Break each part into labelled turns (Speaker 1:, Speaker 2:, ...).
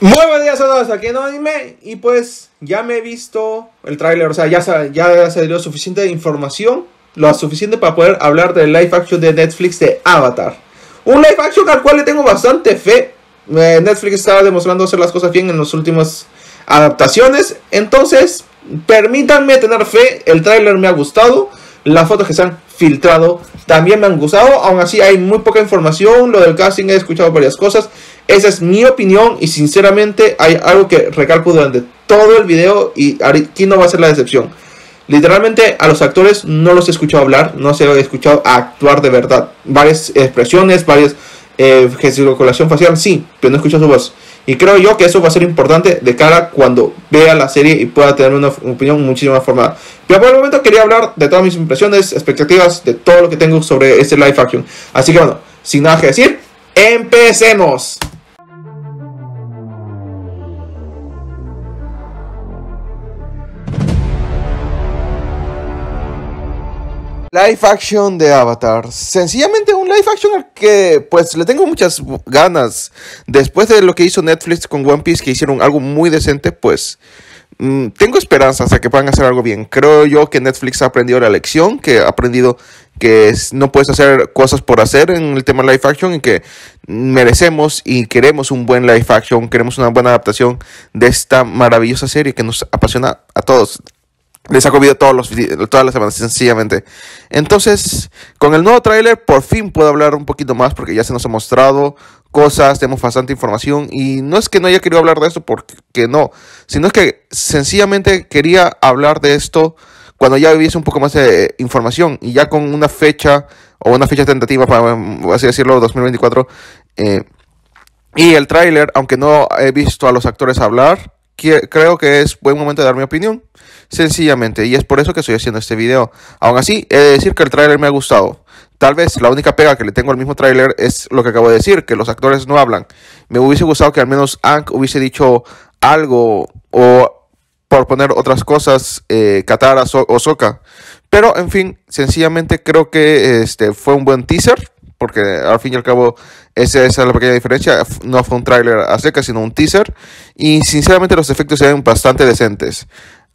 Speaker 1: Muy buenos días a todos, aquí en Anime y pues ya me he visto el tráiler, o sea, ya, se dio suficiente información, lo suficiente para poder hablar del live action de Netflix de Avatar. Un live action al cual le tengo bastante fe. Eh, Netflix está demostrando hacer las cosas bien en las últimas adaptaciones, entonces permítanme tener fe, el tráiler me ha gustado, las fotos que se han filtrado también me han gustado, aún así hay muy poca información, lo del casting he escuchado varias cosas. Esa es mi opinión y sinceramente hay algo que recalco durante todo el video y aquí no va a ser la decepción. Literalmente a los actores no los he escuchado hablar, no se he escuchado actuar de verdad. Varias expresiones, varias eh, facial, sí, pero no he escuchado su voz. Y creo yo que eso va a ser importante de cara cuando vea la serie y pueda tener una opinión muchísimo más formada. Pero por el momento quería hablar de todas mis impresiones, expectativas, de todo lo que tengo sobre este live action. Así que bueno, sin nada que decir, empecemos. Live action de Avatar. Sencillamente un live action al que pues le tengo muchas ganas. Después de lo que hizo Netflix con One Piece, que hicieron algo muy decente, pues mm, tengo esperanzas a que puedan hacer algo bien. Creo yo que Netflix ha aprendido la lección, que ha aprendido que no puedes hacer cosas por hacer en el tema live action y que merecemos y queremos un buen live action, queremos una buena adaptación de esta maravillosa serie que nos apasiona a todos, les ha comido todos todas las semanas, sencillamente. Entonces, con el nuevo tráiler, por fin puedo hablar un poquito más porque ya se nos ha mostrado cosas, tenemos bastante información y no es que no haya querido hablar de esto porque no, sino es que sencillamente quería hablar de esto cuando ya hubiese un poco más de información y ya con una fecha o una fecha tentativa, para así decirlo, 2024. Eh, y el tráiler, aunque no he visto a los actores hablar, creo que es buen momento de dar mi opinión, sencillamente, y es por eso que estoy haciendo este video. Aún así, he de decir que el tráiler me ha gustado. Tal vez la única pega que le tengo al mismo tráiler es lo que acabo de decir, que los actores no hablan. Me hubiese gustado que al menos Ank hubiese dicho algo o por poner otras cosas, eh, Katara o Soka. Pero, en fin, sencillamente creo que este fue un buen teaser porque al fin y al cabo esa, es la pequeña diferencia. No fue un tráiler a seca, sino un teaser. Y sinceramente los efectos se ven bastante decentes.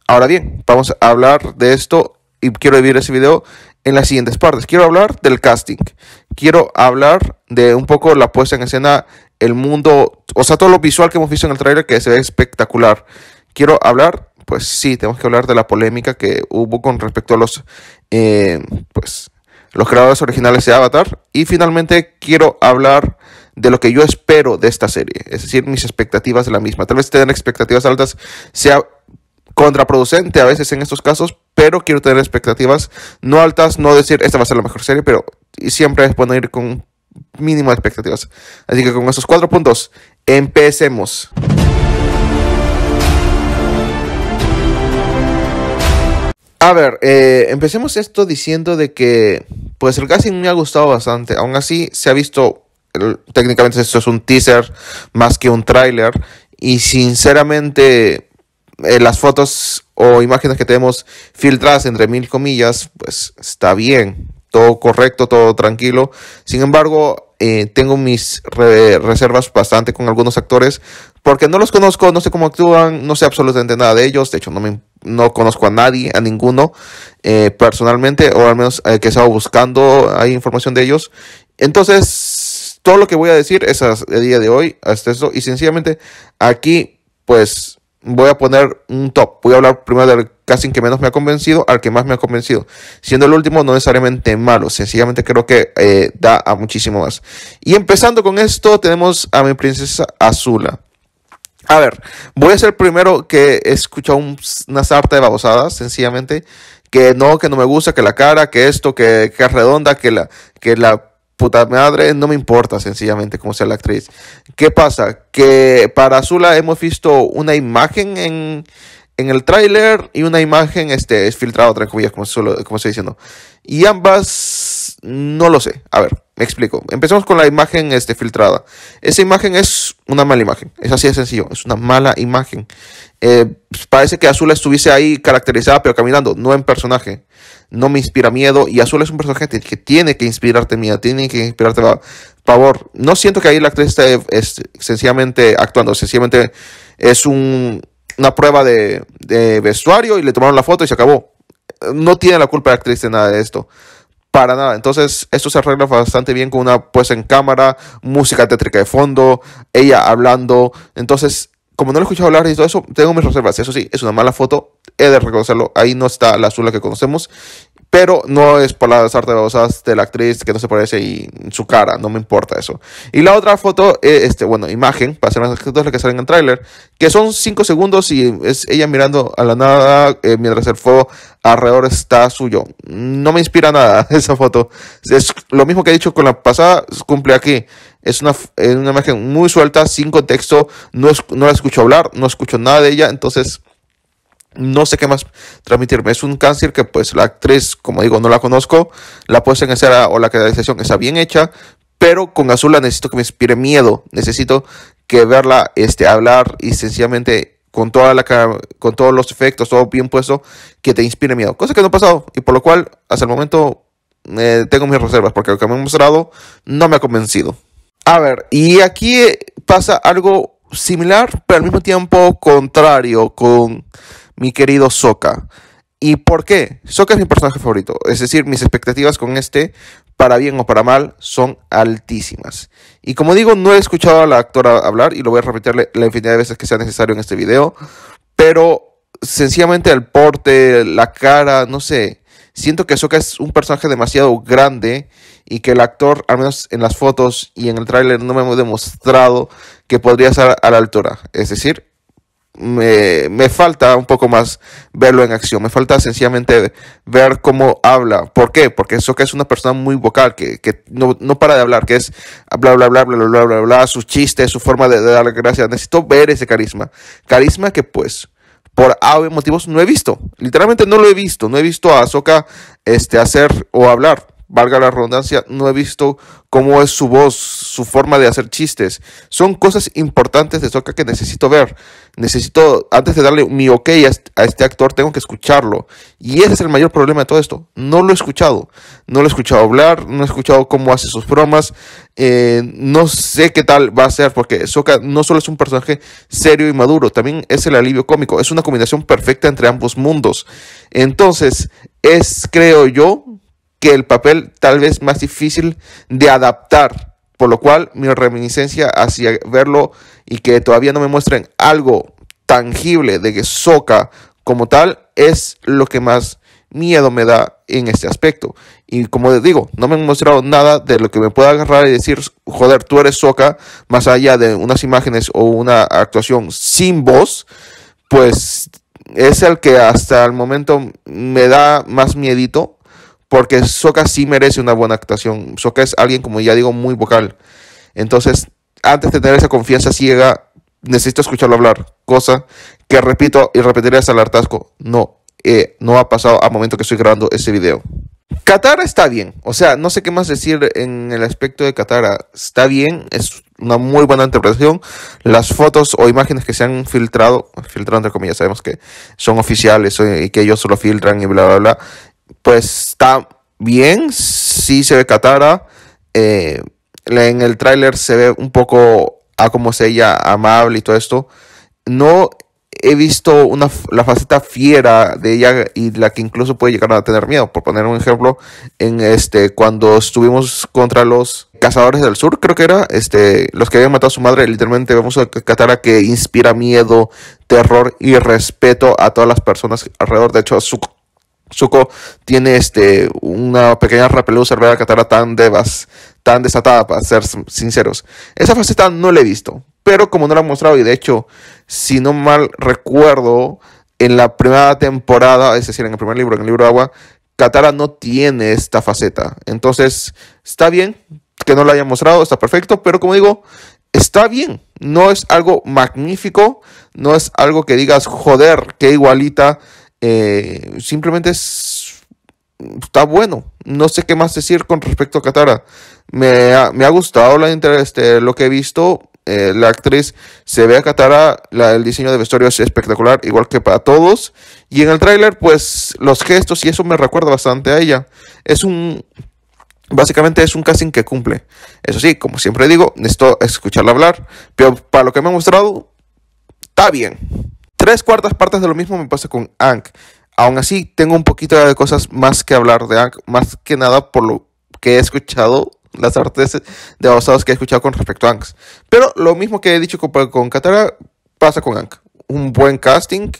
Speaker 1: Ahora bien, vamos a hablar de esto y quiero dividir ese video en las siguientes partes. Quiero hablar del casting. Quiero hablar de un poco la puesta en escena, el mundo, o sea, todo lo visual que hemos visto en el tráiler que se ve espectacular. Quiero hablar, pues sí, tenemos que hablar de la polémica que hubo con respecto a los, eh, pues, los creadores originales de Avatar. Y finalmente quiero hablar de lo que yo espero de esta serie, es decir, mis expectativas de la misma. Tal vez tener expectativas altas sea contraproducente a veces en estos casos, pero quiero tener expectativas no altas, no decir esta va a ser la mejor serie, pero siempre es ir con mínimas expectativas. Así que con esos cuatro puntos, empecemos. A ver, eh, empecemos esto diciendo de que pues el casting me ha gustado bastante. Aún así, se ha visto, técnicamente esto es un teaser más que un tráiler. Y sinceramente, eh, las fotos o imágenes que tenemos filtradas entre mil comillas, pues está bien. Todo correcto, todo tranquilo. Sin embargo, eh, tengo mis reservas bastante con algunos actores porque no los conozco, no sé cómo actúan, no sé absolutamente nada de ellos. De hecho, no me no conozco a nadie, a ninguno eh, personalmente, o al menos eh, que estaba buscando, hay información de ellos. Entonces, todo lo que voy a decir es a día de hoy, hasta eso, y sencillamente aquí, pues, voy a poner un top. Voy a hablar primero del casi que menos me ha convencido al que más me ha convencido. Siendo el último no necesariamente malo, sencillamente creo que eh, da a muchísimo más. Y empezando con esto, tenemos a mi princesa Azula. A ver, voy a ser primero que escucha una sarta de babosadas, sencillamente. Que no, que no me gusta, que la cara, que esto, que, que es redonda, que la, que la puta madre, no me importa sencillamente como sea la actriz. ¿Qué pasa? Que para Azula hemos visto una imagen en, el tráiler y una imagen este, es filtrada, otra como, solo, como estoy diciendo. Y ambas, no lo sé. A ver, me explico. empezamos con la imagen este, filtrada. Esa imagen es una mala imagen. Es así de sencillo, es una mala imagen. Eh, pues, parece que Azul estuviese ahí caracterizada, pero caminando, no en personaje. No me inspira miedo. Y Azul es un personaje que tiene que inspirarte miedo, tiene que inspirarte pavor. No siento que ahí la actriz esté sencillamente actuando, sencillamente es una prueba de, de vestuario y le tomaron la foto y se acabó. No tiene la culpa la actriz de nada de esto para nada. Entonces, esto se arregla bastante bien con una puesta en cámara, música tétrica de fondo, ella hablando. Entonces, como no lo he escuchado hablar y todo eso, tengo mis reservas. Eso sí, es una mala foto, he de reconocerlo. Ahí no está la azul que conocemos, pero no es por las artes babosas de la actriz que no se parece y su cara, no me importa eso. Y la otra foto, este, bueno, imagen, para ser más es la que salen en el tráiler, que son 5 segundos y es ella mirando a la nada eh, mientras el fuego alrededor está suyo. No me inspira nada esa foto. Es lo mismo que he dicho con la pasada, cumple aquí. Es una, una imagen muy suelta, sin contexto, no, no la escucho hablar, no escucho nada de ella, entonces no sé qué más transmitirme. Es un cáncer que pues la actriz, como digo, no la conozco, la puesta en escena o la caracterización está bien hecha, pero con la necesito que me inspire miedo, necesito que verla este, hablar y sencillamente con, toda la, con todos los efectos, todo bien puesto, que te inspire miedo. Cosa que no ha pasado y por lo cual hasta el momento eh, tengo mis reservas porque lo que me han mostrado no me ha convencido. A ver, y aquí eh, pasa algo similar, pero al mismo tiempo contrario con mi querido Soka. ¿Y por qué? Soka es mi personaje favorito. Es decir, mis expectativas con este, para bien o para mal, son altísimas. Y como digo, no he escuchado a la actora hablar y lo voy a repetirle la infinidad de veces que sea necesario en este video. Pero sencillamente el porte, la cara, no sé. Siento que Soka es un personaje demasiado grande y que el actor, al menos en las fotos y en el tráiler, no me hemos demostrado que podría estar a la altura. Es decir, me, me, falta un poco más verlo en acción, me falta sencillamente ver cómo habla. ¿Por qué? Porque eso que es una persona muy vocal, que, que no, para de hablar, que es bla, bla, bla, bla, bla, bla, bla, bla, sus chistes, su forma de, darle dar gracias. Necesito ver ese carisma. Carisma que pues por motivos no he visto. Literalmente no lo he visto. No he visto a Ahsoka este, hacer o hablar valga la redundancia, no he visto cómo es su voz, su forma de hacer chistes. Son cosas importantes de Soca que necesito ver. Necesito, antes de darle mi ok a este actor, tengo que escucharlo. Y ese es el mayor problema de todo esto. No lo he escuchado. No lo he escuchado hablar, no he escuchado cómo hace sus bromas. Eh, no sé qué tal va a ser, porque Soca no solo es un personaje serio y maduro, también es el alivio cómico. Es una combinación perfecta entre ambos mundos. Entonces, es, creo yo, que el papel tal vez más difícil de adaptar, por lo cual mi reminiscencia hacia verlo y que todavía no me muestren algo tangible de que soca como tal es lo que más miedo me da en este aspecto. Y como les digo, no me han mostrado nada de lo que me pueda agarrar y decir, joder, tú eres soca, más allá de unas imágenes o una actuación sin voz, pues es el que hasta el momento me da más miedito porque Soca sí merece una buena actuación. Soca es alguien, como ya digo, muy vocal. Entonces, antes de tener esa confianza ciega, necesito escucharlo hablar. Cosa que repito y repetiré hasta el hartazgo. No, eh, no ha pasado al momento que estoy grabando ese video. Qatar está bien, o sea, no sé qué más decir en el aspecto de Qatar. Está bien, es una muy buena interpretación. Las fotos o imágenes que se han filtrado, filtrando entre comillas, sabemos que son oficiales y que ellos solo filtran y bla, bla, bla. Pues está bien, sí se ve Katara. Eh, en el tráiler se ve un poco a cómo es ella, amable y todo esto. No he visto una, la faceta fiera de ella y la que incluso puede llegar a tener miedo. Por poner un ejemplo, en este, cuando estuvimos contra los cazadores del sur, creo que era, este, los que habían matado a su madre, literalmente vemos a Katara que inspira miedo, terror y respeto a todas las personas alrededor. De hecho, a su Zuko tiene este, una pequeña rapelusa, de catara tan, devas, tan desatada, para ser sinceros. Esa faceta no la he visto, pero como no la han mostrado, y de hecho, si no mal recuerdo, en la primera temporada, es decir, en el primer libro, en el libro Agua, Katara no tiene esta faceta. Entonces, está bien que no la hayan mostrado, está perfecto, pero como digo, está bien. No es algo magnífico, no es algo que digas, joder, qué igualita eh, simplemente es, está bueno. No sé qué más decir con respecto a Katara. Me ha, gustado la, este, lo que he visto. Eh, la actriz se ve a Katara, el diseño de vestuario es espectacular, igual que para todos. Y en el tráiler, pues los gestos y eso me recuerda bastante a ella. Es un, Básicamente es un casting que cumple. Eso sí, como siempre digo, necesito escucharla hablar. Pero para lo que me ha mostrado, está bien. Tres cuartas partes de lo mismo me pasa con Ank. Aún así, tengo un poquito de cosas más que hablar de Ank, más que nada por lo que he escuchado, las artes de avanzados que he escuchado con respecto a Ank. Pero lo mismo que he dicho con, Katara pasa con Ank. Un buen casting,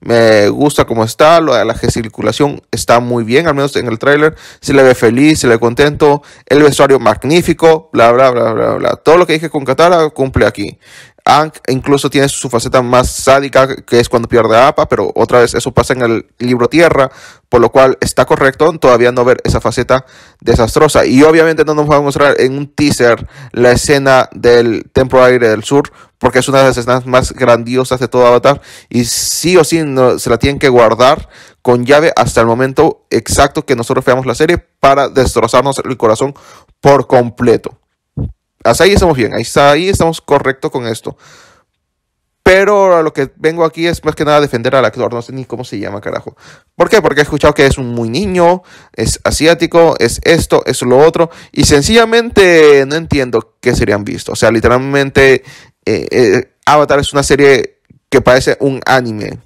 Speaker 1: me gusta cómo está, lo la gesticulación está muy bien, al menos en el tráiler, se le ve feliz, se le ve contento, el vestuario magnífico, bla, bla, bla, bla, bla. Todo lo que dije con Katara cumple aquí. Ank incluso tiene su faceta más sádica, que es cuando pierde a Apa, pero otra vez eso pasa en el libro Tierra, por lo cual está correcto todavía no ver esa faceta desastrosa. Y obviamente no nos van a mostrar en un teaser la escena del Templo Aire del Sur, porque es una de las escenas más grandiosas de todo Avatar, y sí o sí se la tienen que guardar con llave hasta el momento exacto que nosotros veamos la serie para destrozarnos el corazón por completo. Hasta ahí estamos bien, ahí, ahí estamos correctos con esto. Pero lo que vengo aquí es más que nada defender al actor, no sé ni cómo se llama, carajo. ¿Por qué? Porque he escuchado que es un muy niño, es asiático, es esto, es lo otro, y sencillamente no entiendo qué serían vistos. O sea, literalmente eh, eh, Avatar es una serie que parece un anime.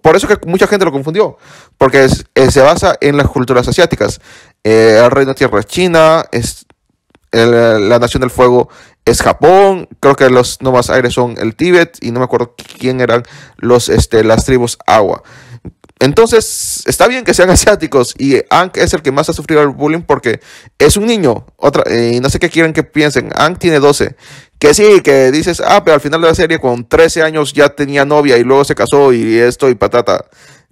Speaker 1: Por eso que mucha gente lo confundió, porque eh, se basa en las culturas asiáticas. el reino tierra es China, es la nación del fuego es Japón, creo que los nuevos aires son el Tíbet y no me acuerdo quién eran los, este, las tribus agua. Entonces, está bien que sean asiáticos y Ang es el que más ha sufrido el bullying porque es un niño. Otra, eh, y no sé qué quieren que piensen. Ang tiene 12. Que sí, que dices, ah, pero al final de la serie con 13 años ya tenía novia y luego se casó y esto y patata.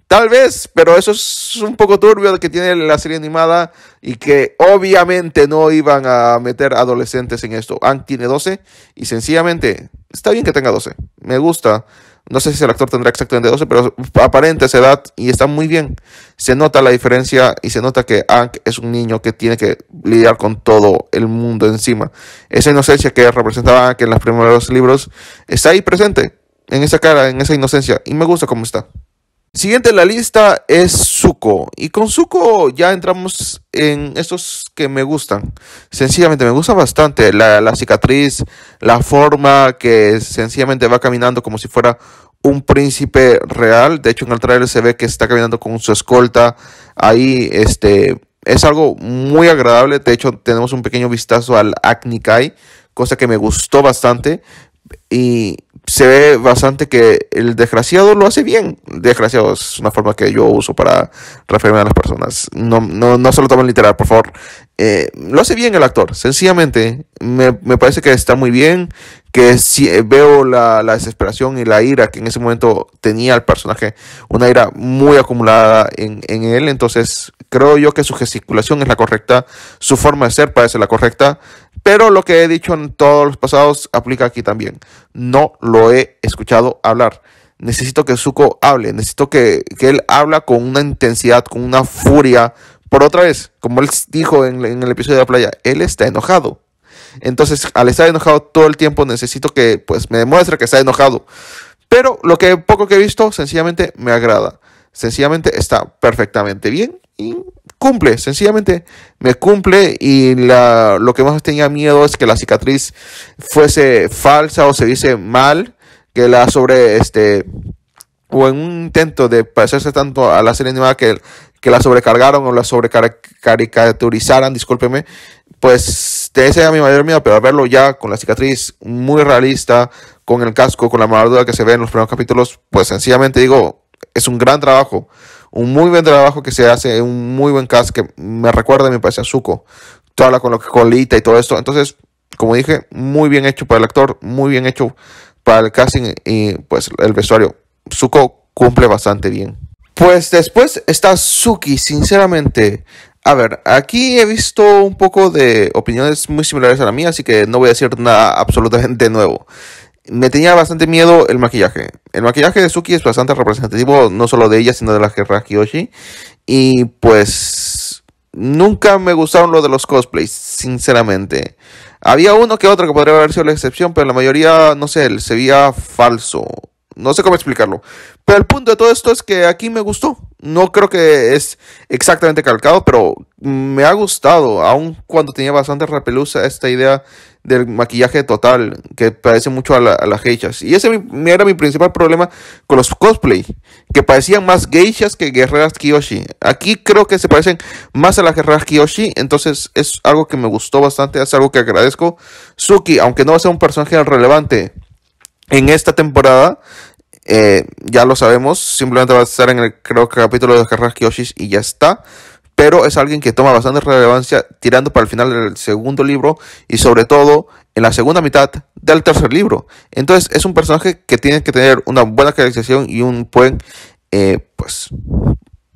Speaker 1: Tal vez, pero eso es un poco turbio de que tiene la serie animada y que obviamente no iban a meter adolescentes en esto. Ang tiene 12 y sencillamente está bien que tenga 12. Me gusta. No sé si el actor tendrá exactamente 12, pero aparente esa edad y está muy bien. Se nota la diferencia y se nota que Ang es un niño que tiene que lidiar con todo el mundo encima. Esa inocencia que representaba que en los primeros libros está ahí presente, en esa cara, en esa inocencia. Y me gusta cómo está. Siguiente en la lista es Suco Y con Suco ya entramos en estos que me gustan. Sencillamente me gusta bastante. La, cicatriz, la forma que sencillamente va caminando como si fuera un príncipe real. De hecho, en el trailer se ve que está caminando con su escolta. Ahí este, es algo muy agradable. De hecho, tenemos un pequeño vistazo al Acne Kai, cosa que me gustó bastante. Y se ve bastante que el desgraciado lo hace bien. Desgraciado es una forma que yo uso para referirme a las personas. No, no, no se lo tomen literal, por favor. Eh, lo hace bien el actor, sencillamente. Me, me, parece que está muy bien que si, eh, veo la, desesperación y la ira que en ese momento tenía el personaje, una ira muy acumulada en, él, entonces creo yo que su gesticulación es la correcta, su forma de ser parece la correcta, pero lo que he dicho en todos los pasados aplica aquí también, no lo he escuchado hablar. Necesito que Zuko hable, necesito que, él habla con una intensidad, con una furia. Por otra vez, como él dijo en el episodio de la playa, él está enojado entonces, al estar enojado todo el tiempo, necesito que pues me demuestre que está enojado. Pero lo que poco que he visto, sencillamente me agrada. Sencillamente está perfectamente bien y cumple, sencillamente me cumple y la, lo que más tenía miedo es que la cicatriz fuese falsa o se dice mal, que la sobre este o en un intento de parecerse tanto a la serie animada que, que la sobrecargaron o la sobrecaricaturizaran, discúlpeme, pues de ese era mi mayor miedo, pero verlo ya con la cicatriz muy realista, con el casco, con la madura que se ve en los primeros capítulos, pues sencillamente digo, es un gran trabajo, un muy buen trabajo que se hace, un muy buen casco que me recuerda me parece a Zuko. Habla con lo que colita y todo esto. Entonces, como dije, muy bien hecho para el actor, muy bien hecho para el casting y pues el vestuario. Zuko cumple bastante bien. Pues después está Suki, sinceramente. A ver, aquí he visto un poco de opiniones muy similares a la mía, así que no voy a decir nada absolutamente nuevo. Me tenía bastante miedo el maquillaje. El maquillaje de Suki es bastante representativo, no solo de ella, sino de la guerra Kiyoshi. Y pues nunca me gustaron lo de los cosplays, sinceramente. Había uno que otro que podría haber sido la excepción, pero la mayoría, no sé, se veía falso no sé cómo explicarlo. Pero el punto de todo esto es que aquí me gustó. No creo que es exactamente calcado, pero me ha gustado. Aún cuando tenía bastante repelusa esta idea del maquillaje total, que parece mucho a, las geishas. Y ese era mi principal problema con los cosplay, que parecían más geishas que guerreras Kiyoshi. Aquí creo que se parecen más a las guerreras Kiyoshi, entonces es algo que me gustó bastante, es algo que agradezco. Suki, aunque no va a ser un personaje relevante en esta temporada, eh, ya lo sabemos, simplemente va a estar en el, creo que capítulo de Carrasco y ya está. Pero es alguien que toma bastante relevancia tirando para el final del segundo libro y sobre todo en la segunda mitad del tercer libro. Entonces es un personaje que tiene que tener una buena caracterización y un buen, eh, pues,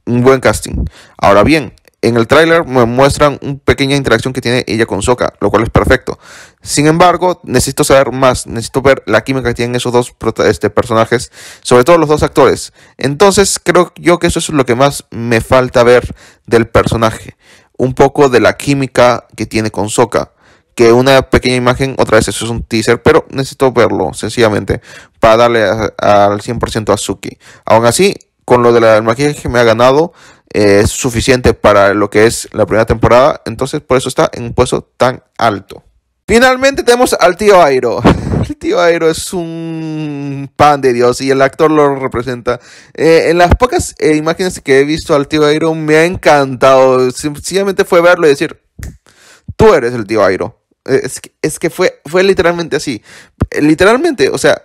Speaker 1: un buen casting. Ahora bien, en el tráiler me muestran una pequeña interacción que tiene ella con Soka, lo cual es perfecto. Sin embargo, necesito saber más, necesito ver la química que tienen esos dos este, personajes, sobre todo los dos actores. Entonces, creo yo que eso es lo que más me falta ver del personaje, un poco de la química que tiene con Soka. Que una pequeña imagen, otra vez eso es un teaser, pero necesito verlo sencillamente para darle al 100% a Suki. Aún así, con lo de la, magia que me ha ganado eh, es suficiente para lo que es la primera temporada. Entonces por eso está en un puesto tan alto. Finalmente tenemos al tío Airo. El tío Airo es un pan de Dios y el actor lo representa. Eh, en las pocas eh, imágenes que he visto al tío Airo me ha encantado. Sencillamente fue verlo y decir, tú eres el tío Airo. Es que, es que fue, fue literalmente así. Literalmente, o sea,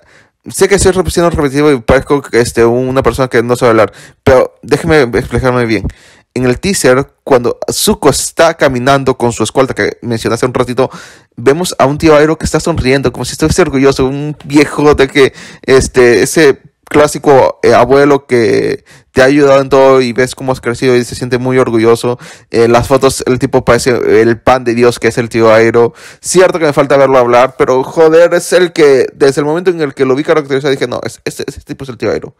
Speaker 1: sé que estoy siendo repetitivo y parezco este, una persona que no sabe hablar, pero déjeme explicarme bien. En el teaser, cuando Zuko está caminando con su escolta que hace un ratito, vemos a un tío Aero que está sonriendo, como si estuviese orgulloso, un viejo de que este, ese clásico eh, abuelo que te ha ayudado en todo y ves cómo has crecido y se siente muy orgulloso. Eh, las fotos, el tipo parece el pan de Dios que es el tío Airo. Cierto que me falta verlo hablar, pero joder, es el que desde el momento en el que lo vi caracterizado dije, no, es, este, este tipo es el tío Airo.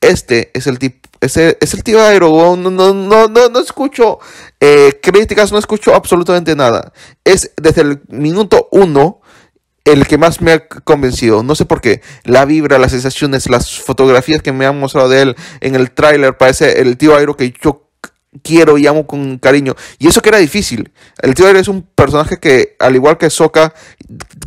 Speaker 1: Este es el tipo, ese es el tío Airo. No, no, no, no, no escucho eh, críticas, no escucho absolutamente nada. Es desde el minuto uno el que más me ha convencido. No sé por qué. La vibra, las sensaciones, las fotografías que me han mostrado de él en el tráiler. Parece el tío Airo que yo quiero y amo con cariño. Y eso que era difícil. El tío Airo es un personaje que, al igual que Soka,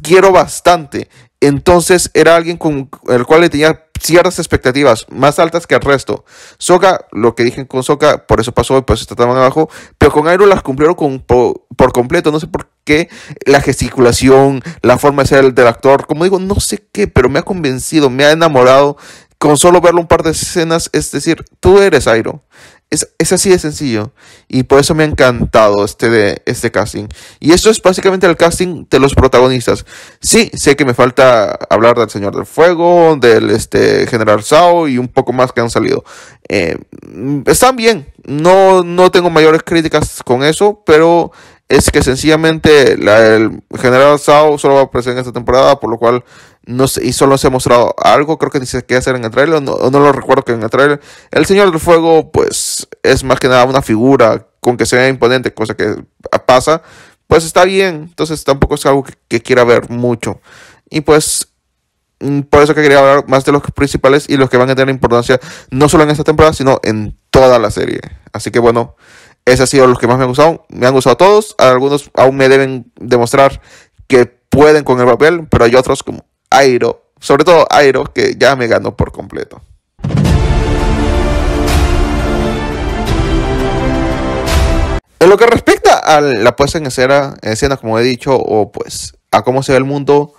Speaker 1: quiero bastante. Entonces era alguien con el cual le tenía ciertas expectativas más altas que el resto. Soca, lo que dije con Soca, por eso pasó, por eso está tan abajo, pero con Airo las cumplieron con, por, por, completo, no sé por qué, la gesticulación, la forma de ser del actor, como digo, no sé qué, pero me ha convencido, me ha enamorado con solo verlo un par de escenas, es decir, tú eres Airo. Es, es, así de sencillo. Y por eso me ha encantado este, de, este casting. Y eso es básicamente el casting de los protagonistas. Sí, sé que me falta hablar del Señor del Fuego, del este, General Sao y un poco más que han salido. Eh, están bien. No, no tengo mayores críticas con eso, pero es que sencillamente el General Sao solo va a aparecer en esta temporada, por lo cual no y solo se ha mostrado algo, creo que ni se hacer en el trailer, no, no lo recuerdo que en el trailer. El Señor del Fuego, pues, es más que nada una figura con que se imponente, cosa que pasa, pues está bien, entonces tampoco es algo que, que quiera ver mucho. Y pues mm, por eso que quería hablar más de los principales y los que van a tener importancia no solo en esta temporada, sino en toda la serie. Así que bueno, esos han sido los que más me han gustado. Me han gustado todos. Algunos aún me deben demostrar que pueden con el papel, pero hay otros como Airo, sobre todo Airo, que ya me ganó por completo. En lo que respecta a la puesta en escena, escena como he dicho, o pues a cómo se ve el mundo,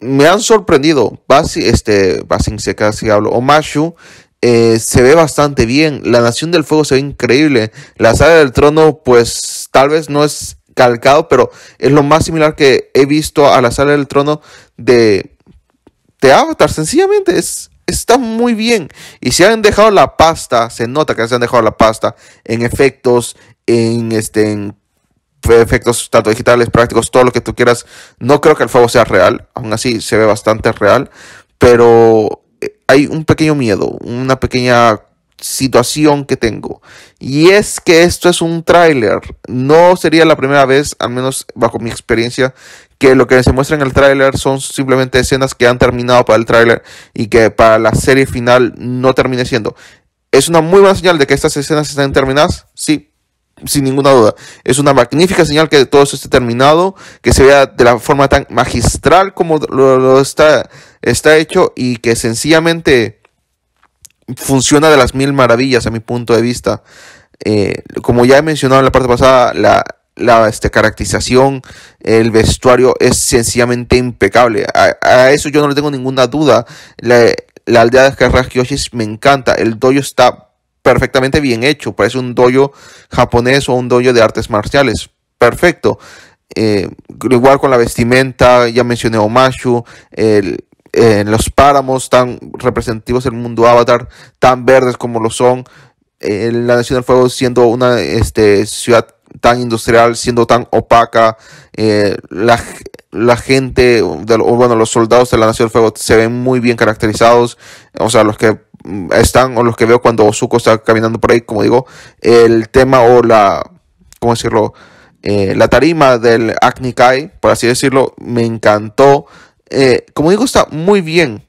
Speaker 1: me han sorprendido. Basi, este, Basin se hablo, o Mashu, eh, se ve bastante bien. La Nación del Fuego se ve increíble. La Sala del Trono, pues tal vez no es calcado, pero es lo más similar que he visto a la sala del trono de, de Avatar. Sencillamente es, está muy bien. Y se han dejado la pasta, se nota que se han dejado la pasta en efectos, en, este, en efectos tanto digitales, prácticos, todo lo que tú quieras. No creo que el fuego sea real, aún así se ve bastante real, pero eh, hay un pequeño miedo, una pequeña situación que tengo. Y es que esto es un tráiler. No sería la primera vez, al menos bajo mi experiencia, que lo que se muestra en el tráiler son simplemente escenas que han terminado para el tráiler y que para la serie final no termine siendo. ¿Es una muy buena señal de que estas escenas están terminadas? Sí, sin ninguna duda. Es una magnífica señal que todo esto esté terminado, que se vea de la forma tan magistral como lo, está, está hecho y que sencillamente funciona de las mil maravillas a mi punto de vista. Eh, como ya he mencionado en la parte pasada, la, este, caracterización, el vestuario es sencillamente impecable. A, eso yo no le tengo ninguna duda. La, la aldea de Karrakiyoshis me encanta. El dojo está perfectamente bien hecho. Parece un dojo japonés o un dojo de artes marciales. Perfecto. Eh, igual con la vestimenta, ya mencioné Omashu, el, en los páramos tan representativos del mundo Avatar, tan verdes como lo son, en eh, la Nación del Fuego siendo una este, ciudad tan industrial, siendo tan opaca, eh, la, gente, de, bueno, los soldados de la Nación del Fuego se ven muy bien caracterizados, o sea, los que están o los que veo cuando Zuko está caminando por ahí, como digo, el tema o la, ¿cómo decirlo? Eh, la tarima del Acne Kai, por así decirlo, me encantó eh, como digo, está muy bien.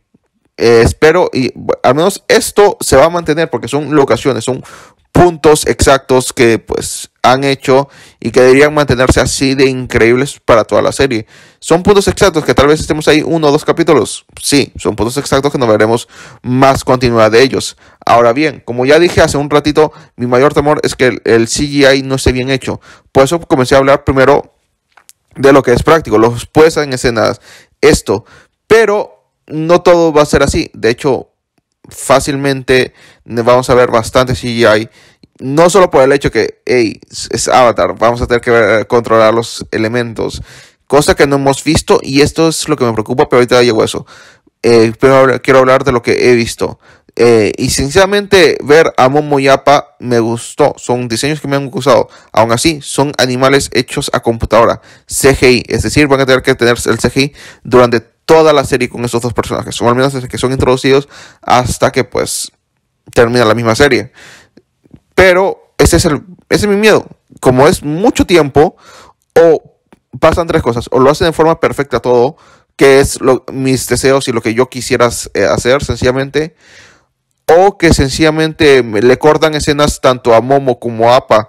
Speaker 1: Eh, espero, y al menos esto se va a mantener porque son locaciones, son puntos exactos que pues han hecho y que deberían mantenerse así de increíbles para toda la serie. Son puntos exactos que tal vez estemos ahí uno o dos capítulos. Sí, son puntos exactos que no veremos más continuidad de ellos. Ahora bien, como ya dije hace un ratito, mi mayor temor es que el, CGI no esté bien hecho. Por eso comencé a hablar primero de lo que es práctico, los puestos en escenas, esto, pero no todo va a ser así. De hecho, fácilmente vamos a ver bastante CGI. No solo por el hecho que, hey, es Avatar, vamos a tener que controlar los elementos. Cosa que no hemos visto y esto es lo que me preocupa, pero ahorita llego a eso. Eh, pero quiero hablar de lo que he visto. Eh, y sinceramente ver a Momo me gustó. Son diseños que me han gustado. Aún así, son animales hechos a computadora. CGI. Es decir, van a tener que tener el CGI durante toda la serie con esos dos personajes. Son al menos desde que son introducidos hasta que pues termina la misma serie. Pero ese es, el, ese es mi miedo. Como es mucho tiempo, o pasan tres cosas. O lo hacen de forma perfecta todo, que es lo, mis deseos y lo que yo quisiera eh, hacer sencillamente o que sencillamente le cortan escenas tanto a Momo como a Apa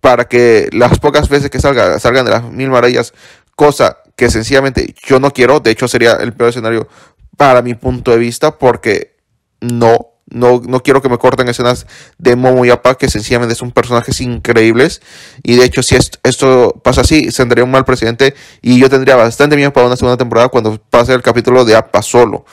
Speaker 1: para que las pocas veces que salga, salgan de las mil maravillas, cosa que sencillamente yo no quiero, de hecho sería el peor escenario para mi punto de vista, porque no, no, no quiero que me corten escenas de Momo y Apa, que sencillamente son personajes increíbles, y de hecho si esto, pasa así, tendría un mal presidente, y yo tendría bastante miedo para una segunda temporada cuando pase el capítulo de Apa solo.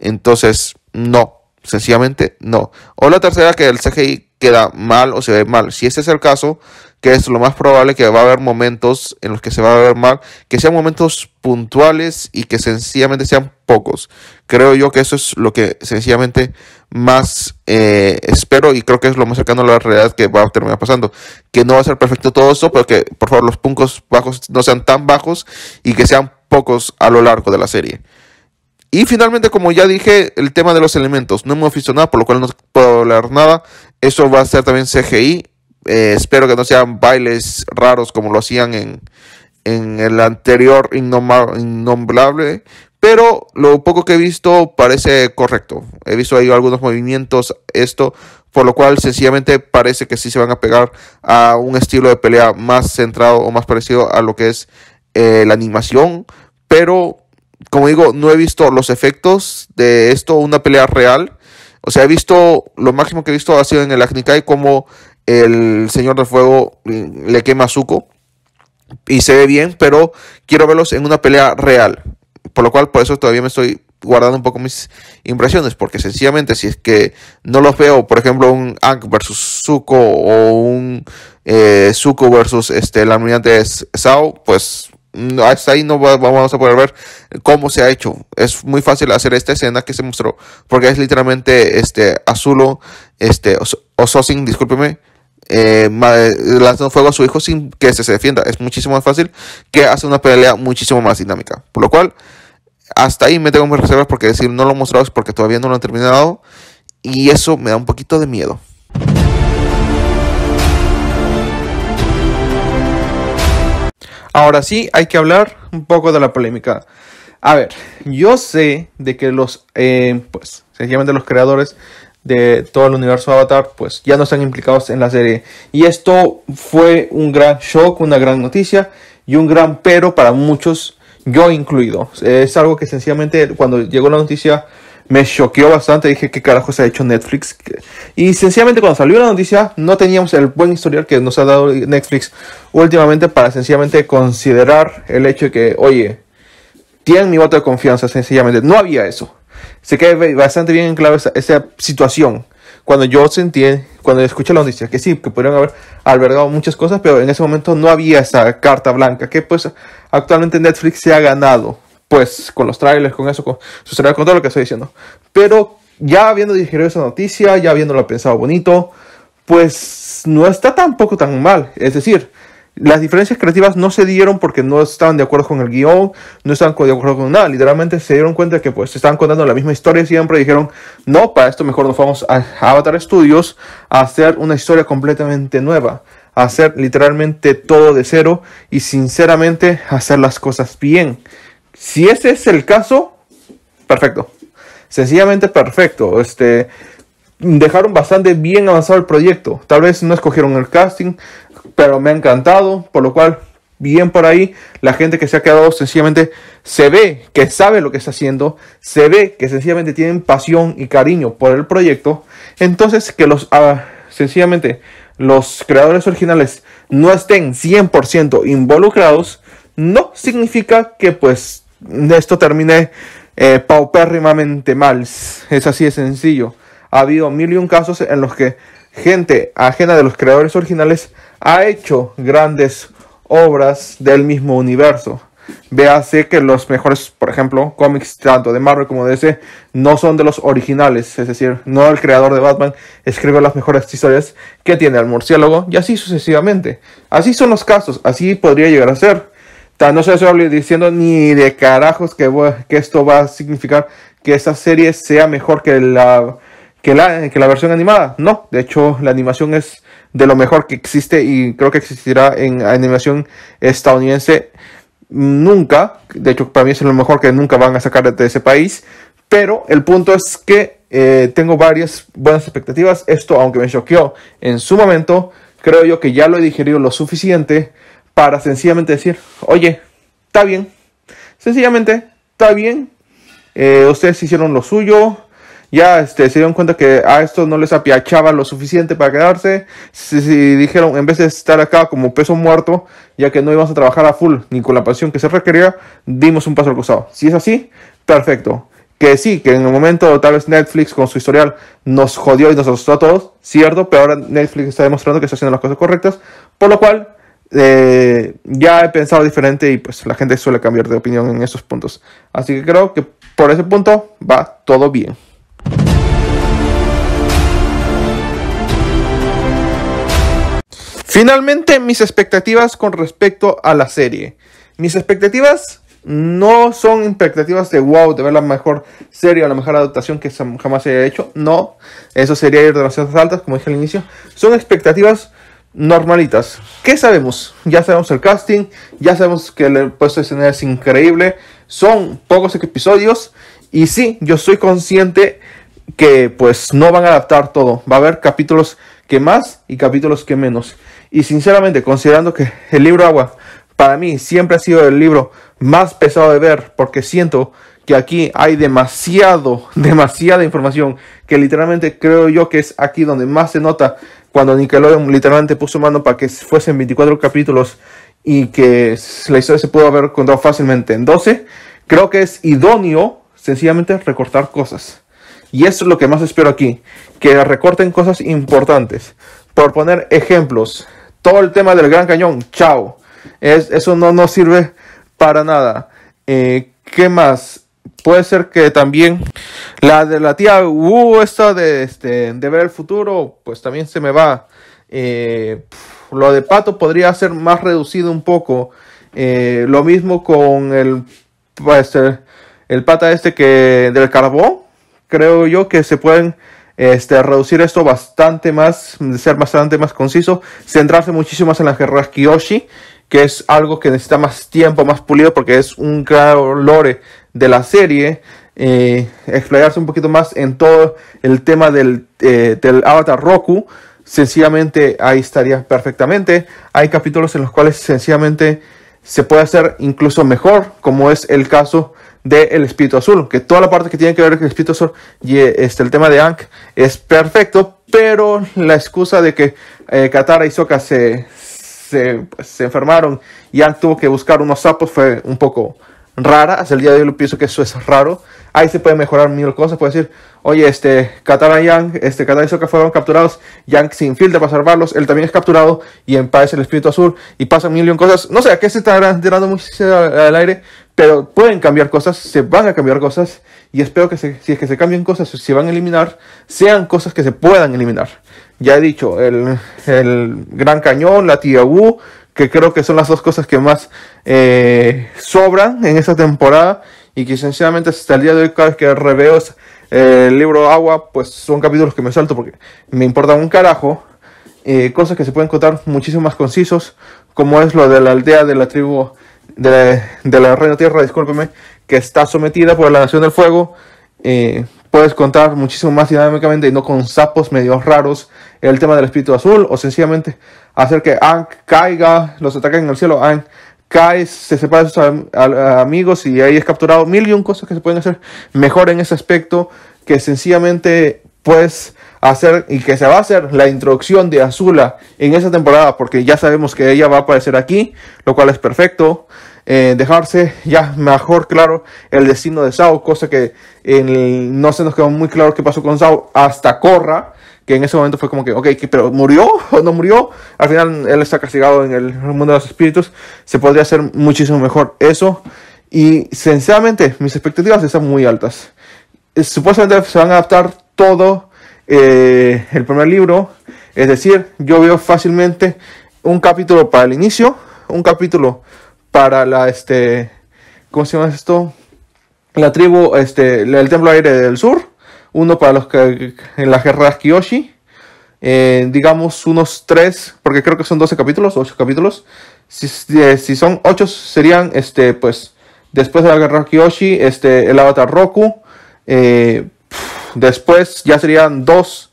Speaker 1: Entonces, no, Sencillamente no. O la tercera, que el CGI queda mal o se ve mal. Si ese es el caso, que es lo más probable que va a haber momentos en los que se va a ver mal, que sean momentos puntuales y que sencillamente sean pocos. Creo yo que eso es lo que sencillamente más eh, espero y creo que es lo más cercano a la realidad que va a terminar pasando. Que no va a ser perfecto todo eso pero que por favor los puntos bajos no sean tan bajos y que sean pocos a lo largo de la serie. Y finalmente, como ya dije, el tema de los elementos. No hemos visto nada, por lo cual no puedo hablar nada. Eso va a ser también CGI. Eh, espero que no sean bailes raros como lo hacían en, el anterior innombrable. Pero lo poco que he visto parece correcto. He visto ahí algunos movimientos, esto, por lo cual sencillamente parece que sí se van a pegar a un estilo de pelea más centrado o más parecido a lo que es eh, la animación. Pero como digo, no he visto los efectos de esto, una pelea real. O sea, he visto, lo máximo que he visto ha sido en el Kai como el Señor del Fuego le quema a Zuko. Y se ve bien, pero quiero verlos en una pelea real. Por lo cual, por eso todavía me estoy guardando un poco mis impresiones, porque sencillamente si es que no los veo, por ejemplo, un Ank versus Zuko o un eh, Zuko versus este, el almirante Sao, pues hasta ahí no vamos a poder ver cómo se ha hecho. Es muy fácil hacer esta escena que se mostró, porque es literalmente este Azulo, este Ososin, discúlpeme, eh, lanzando fuego a su hijo sin que se, se defienda. Es muchísimo más fácil que hacer una pelea muchísimo más dinámica. Por lo cual, hasta ahí me tengo mis reservas porque decir no lo he mostrado es porque todavía no lo han terminado. Y eso me da un poquito de miedo. Ahora sí, hay que hablar un poco de la polémica. A ver, yo sé de que los, eh, pues, sencillamente los creadores de todo el universo Avatar, pues ya no están implicados en la serie. Y esto fue un gran shock, una gran noticia y un gran pero para muchos, yo incluido. Es algo que sencillamente cuando llegó la noticia me choqueó bastante. Dije, ¿qué carajo se ha hecho Netflix? Y sencillamente cuando salió la noticia, no teníamos el buen historial que nos ha dado Netflix últimamente para sencillamente considerar el hecho de que, oye, tienen mi voto de confianza, sencillamente. No había eso. Se queda bastante bien en clave esa, esa situación. Cuando yo sentí, cuando escuché la noticia, que sí, que pudieron haber albergado muchas cosas, pero en ese momento no había esa carta blanca que pues actualmente Netflix se ha ganado pues con los trailers, con eso, con, sucederá con todo lo que estoy diciendo. Pero ya habiendo digerido esa noticia, ya habiéndolo pensado bonito, pues no está tampoco tan mal. Es decir, las diferencias creativas no se dieron porque no estaban de acuerdo con el guión, no estaban de acuerdo con nada. Literalmente se dieron cuenta que pues estaban contando la misma historia siempre dijeron, no, para esto mejor nos vamos a Avatar Studios a hacer una historia completamente nueva hacer literalmente todo de cero y sinceramente hacer las cosas bien. Si ese es el caso, perfecto. Sencillamente perfecto. Este, dejaron bastante bien avanzado el proyecto. Tal vez no escogieron el casting, pero me ha encantado, por lo cual bien por ahí. La gente que se ha quedado sencillamente se ve que sabe lo que está haciendo, se ve que sencillamente tienen pasión y cariño por el proyecto. Entonces que los ah, sencillamente los creadores originales no estén 100% involucrados no significa que pues esto termine eh, paupérrimamente mal. Es así de sencillo. Ha habido mil y un casos en los que gente ajena de los creadores originales ha hecho grandes obras del mismo universo. Véase que los mejores, por ejemplo, cómics tanto de Marvel como de DC no son de los originales, es decir, no el creador de Batman escribe las mejores historias que tiene al murciélago y así sucesivamente. Así son los casos, así podría llegar a ser no se estoy diciendo ni de carajos que, que esto va a significar que esta serie sea mejor que la, que la, que la versión animada. No, de hecho la animación es de lo mejor que existe y creo que existirá en animación estadounidense nunca. De hecho, para mí es lo mejor que nunca van a sacar de ese país. Pero el punto es que eh, tengo varias buenas expectativas. Esto, aunque me choqueó en su momento, creo yo que ya lo he digerido lo suficiente para sencillamente decir, oye, está bien. Sencillamente, está bien. Eh, ustedes hicieron lo suyo. Ya este, se dieron cuenta que a esto no les apiachaba lo suficiente para quedarse. Si, si, dijeron, en vez de estar acá como peso muerto, ya que no íbamos a trabajar a full ni con la pasión que se requería, dimos un paso al costado. Si es así, perfecto. Que sí, que en el momento tal vez Netflix con su historial nos jodió y nos asustó a todos, cierto, pero ahora Netflix está demostrando que está haciendo las cosas correctas, por lo cual eh, ya he pensado diferente y pues la gente suele cambiar de opinión en esos puntos. Así que creo que por ese punto va todo bien. Finalmente, mis expectativas con respecto a la serie. Mis expectativas no son expectativas de wow, de ver la mejor serie o la mejor adaptación que jamás se haya hecho. No, eso sería ir de las altas, como dije al inicio. Son expectativas normalitas. ¿Qué sabemos? Ya sabemos el casting, ya sabemos que el puesto de escena es increíble, son pocos episodios y sí, yo soy consciente que pues no van a adaptar todo, va a haber capítulos que más y capítulos que menos. Y sinceramente, considerando que el libro Agua para mí siempre ha sido el libro más pesado de ver porque siento que aquí hay demasiado, demasiada información que literalmente creo yo que es aquí donde más se nota cuando Nickelodeon literalmente puso mano para que fuesen 24 capítulos y que la historia se pudo haber contado fácilmente en 12, creo que es idóneo sencillamente recortar cosas. Y eso es lo que más espero aquí, que recorten cosas importantes. Por poner ejemplos, todo el tema del Gran Cañón, chao. Es, eso no nos sirve para nada. Eh, ¿Qué más? puede ser que también la de la tía uh, esta este, de, ver el futuro, pues también se me va. Eh, lo de Pato podría ser más reducido un poco. Eh, lo mismo con pues, el, el, pata este que del carbón. Creo yo que se pueden este, reducir esto bastante más, ser bastante más conciso, centrarse muchísimo más en las guerras Kiyoshi, que es algo que necesita más tiempo, más pulido, porque es un claro lore de la serie, Explorarse eh, explayarse un poquito más en todo el tema eh, del, avatar Roku, sencillamente ahí estaría perfectamente. Hay capítulos en los cuales sencillamente se puede hacer incluso mejor, como es el caso del Espíritu Azul, que toda la parte que tiene que ver con el Espíritu Azul y eh, este, el tema de Ankh es perfecto, pero la excusa de que Katara y Sokka se, pues, se, enfermaron y Ankh tuvo que buscar unos sapos fue un poco rara, hasta el día de hoy pienso que eso es raro, ahí se puede mejorar mil cosas, puede decir, oye, este, Katara Yang, este, Katara y Soka fueron capturados, Yang se infiltra para salvarlos, él también es capturado y empadece el espíritu azul y pasan mil cosas, no sé, qué se está tirando mucho al aire, pero pueden cambiar cosas, se van a cambiar cosas y espero que si es que se cambien cosas, si se van a eliminar, sean cosas que se puedan eliminar. Ya he dicho, el, el Gran Cañón, la Tía Wu, que creo que son las dos cosas que más eh, sobran en esta temporada y que sinceramente hasta el día de hoy cada vez que reveo eh, el libro Agua, pues son capítulos que me salto porque me importan un carajo. Eh, cosas que se pueden contar muchísimo más concisos, como es lo de la aldea de la tribu de, la Reina Tierra, discúlpeme, que está sometida por la Nación del Fuego puedes contar muchísimo más dinámicamente y no con sapos medio raros el tema del espíritu azul o sencillamente hacer que Ank caiga, los ataques en el cielo, Ank cae, se separa de sus amigos y ahí es capturado mil y un cosas que se pueden hacer mejor en ese aspecto que sencillamente puedes hacer y que se va a hacer la introducción de Azula en esa temporada porque ya sabemos que ella va a aparecer aquí, lo cual es perfecto. Eh, dejarse ya mejor claro el destino de Sao, cosa que no se nos quedó muy claro qué pasó con Sao hasta Corra, que en ese momento fue como que, ok, pero ¿murió o no murió? Al final él está castigado en el mundo de los espíritus, se podría hacer muchísimo mejor eso. Y sinceramente, mis expectativas están muy altas. Eh, supuestamente se van a adaptar todo eh, el primer libro, es decir, yo veo fácilmente un capítulo para el inicio, un capítulo para la, este, ¿cómo se llama esto? La tribu, este, el templo aire del sur, uno para los que, en la Guerra Kiyoshi, eh, digamos unos tres, porque creo que son 12 capítulos, 8 capítulos, si, si eh, son 8 serían, este, pues, después de la guerra Kiyoshi, este, el avatar Roku, eh, después ya serían dos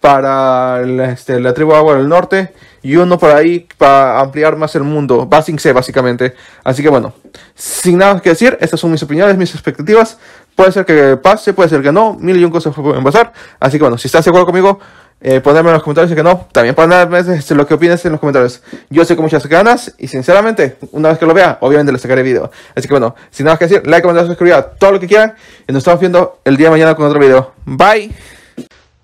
Speaker 1: para la, este, la tribu agua del norte y uno por ahí para ampliar más el mundo. Basing C, básicamente. Así que bueno, sin nada que decir, estas son mis opiniones, mis expectativas. Puede ser que pase, puede ser que no. Mil y un cosas pueden pasar. Así que bueno, si estás de acuerdo conmigo, eh, ponerme en los comentarios y que no. También ponerme lo que opinas en los comentarios. Yo sé con muchas ganas y sinceramente, una vez que lo vea, obviamente le sacaré video. Así que bueno, sin nada que decir, like, comentar, suscribir, todo lo que quieran. Y nos estamos viendo el día de mañana con otro video. Bye.